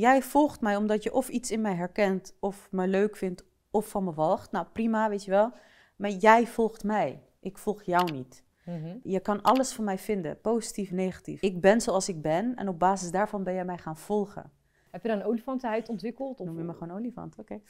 jij volgt mij omdat je of iets in mij herkent, of me leuk vindt, of van me wacht. Nou prima, weet je wel. Maar jij volgt mij. Ik volg jou niet. Mhm. Je kan alles van mij vinden, positief, negatief. Ik ben zoals ik ben en op basis daarvan ben jij mij gaan volgen. Heb je dan een olifantenhuid ontwikkeld? Of... Noem je me gewoon olifant, oké.